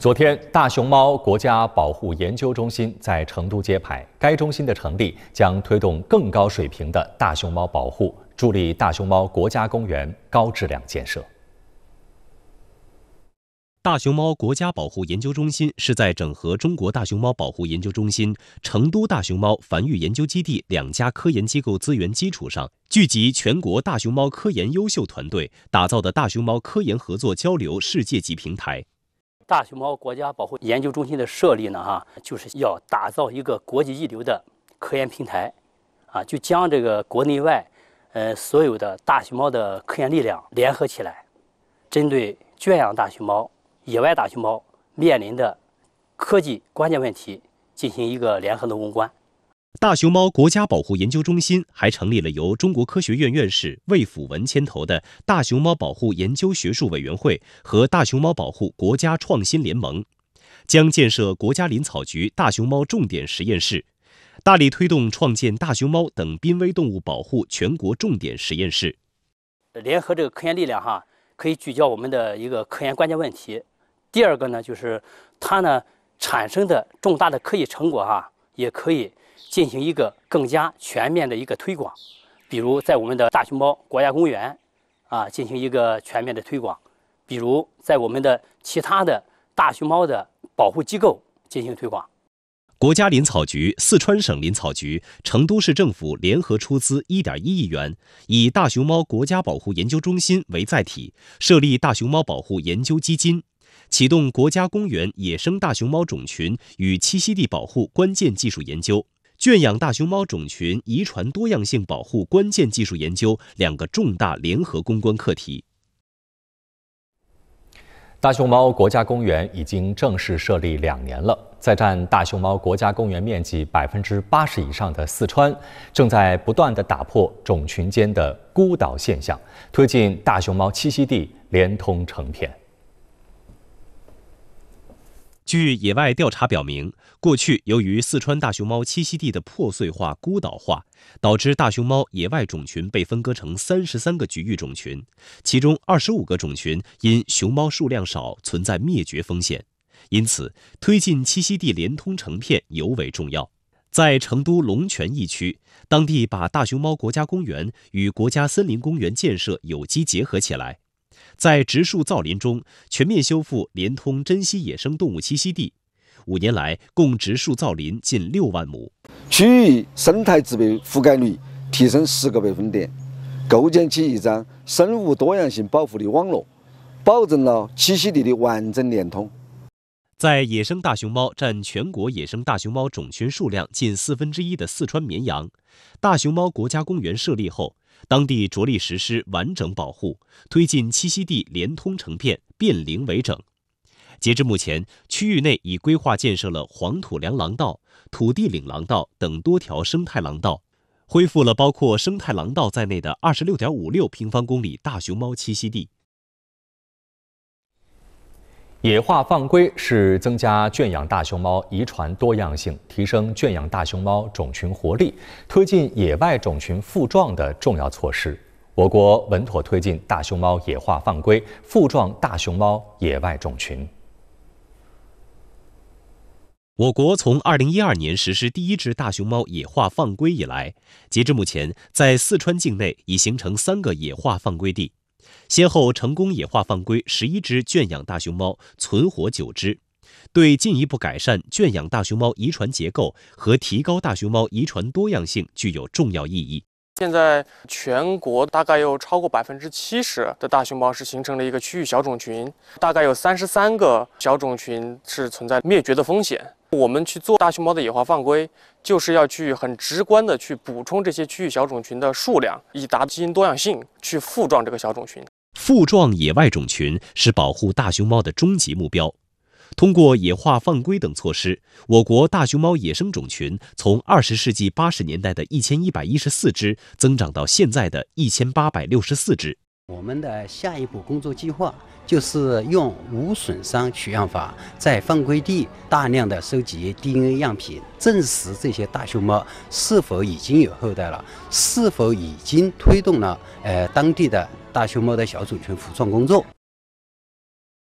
昨天，大熊猫国家保护研究中心在成都揭牌。该中心的成立将推动更高水平的大熊猫保护，助力大熊猫国家公园高质量建设。大熊猫国家保护研究中心是在整合中国大熊猫保护研究中心、成都大熊猫繁育研究基地两家科研机构资源基础上，聚集全国大熊猫科研优秀团队，打造的大熊猫科研合作交流世界级平台。大熊猫国家保护研究中心的设立呢，哈，就是要打造一个国际一流的科研平台，啊，就将这个国内外，呃，所有的大熊猫的科研力量联合起来，针对圈养大熊猫、野外大熊猫面临的科技关键问题进行一个联合的攻关。大熊猫国家保护研究中心还成立了由中国科学院院士魏辅文牵头的大熊猫保护研究学术委员会和大熊猫保护国家创新联盟，将建设国家林草局大熊猫重点实验室，大力推动创建大熊猫等濒危动物保护全国重点实验室。联合这个科研力量哈，可以聚焦我们的一个科研关键问题。第二个呢，就是它呢产生的重大的科技成果哈，也可以。进行一个更加全面的一个推广，比如在我们的大熊猫国家公园啊进行一个全面的推广，比如在我们的其他的大熊猫的保护机构进行推广。国家林草局、四川省林草局、成都市政府联合出资一点一亿元，以大熊猫国家保护研究中心为载体，设立大熊猫保护研究基金，启动国家公园野生大熊猫种群与栖息地保护关键技术研究。圈养大熊猫种群遗传多样性保护关键技术研究两个重大联合攻关课题。大熊猫国家公园已经正式设立两年了，在占大熊猫国家公园面积百分之八十以上的四川，正在不断的打破种群间的孤岛现象，推进大熊猫栖息地连通成片。据野外调查表明，过去由于四川大熊猫栖息地的破碎化、孤岛化，导致大熊猫野外种群被分割成三十三个局域种群，其中二十五个种群因熊猫数量少，存在灭绝风险。因此，推进栖息地连通成片尤为重要。在成都龙泉驿区，当地把大熊猫国家公园与国家森林公园建设有机结合起来。在植树造林中，全面修复连通珍稀野生动物栖息地。五年来，共植树造林近六万亩，区域生态植被覆盖率提升十个百分点，构建起一张生物多样性保护的网络，保证了栖息地的完整连通。在野生大熊猫占全国野生大熊猫种群数量近四分之一的四川绵阳，大熊猫国家公园设立后。当地着力实施完整保护，推进栖息地连通成片，变零为整。截至目前，区域内已规划建设了黄土梁廊道、土地岭廊道等多条生态廊道，恢复了包括生态廊道在内的26.56平方公里大熊猫栖息地。野化放归是增加圈养大熊猫遗传多样性、提升圈养大熊猫种群活力、推进野外种群复壮的重要措施。我国稳妥推进大熊猫野化放归，复壮大熊猫野外种群。我国从二零一二年实施第一只大熊猫野化放归以来，截至目前，在四川境内已形成三个野化放归地。先后成功野化放归十一只圈养大熊猫，存活九只，对进一步改善圈养大熊猫遗传结构和提高大熊猫遗传多样性具有重要意义。现在全国大概有超过百分之七十的大熊猫是形成了一个区域小种群，大概有三十三个小种群是存在灭绝的风险。我们去做大熊猫的野化放归，就是要去很直观的去补充这些区域小种群的数量，以达基因多样性，去复壮这个小种群。腹壮野外种群是保护大熊猫的终极目标。通过野化放归等措施，我国大熊猫野生种群从二十世纪八十年代的一一千百一十四只增长到现在的一千八百六十四只。我们的下一步工作计划就是用无损伤取样法，在放归地大量的收集 DNA 样品，证实这些大熊猫是否已经有后代了，是否已经推动了呃当地的大熊猫的小种群复装工作。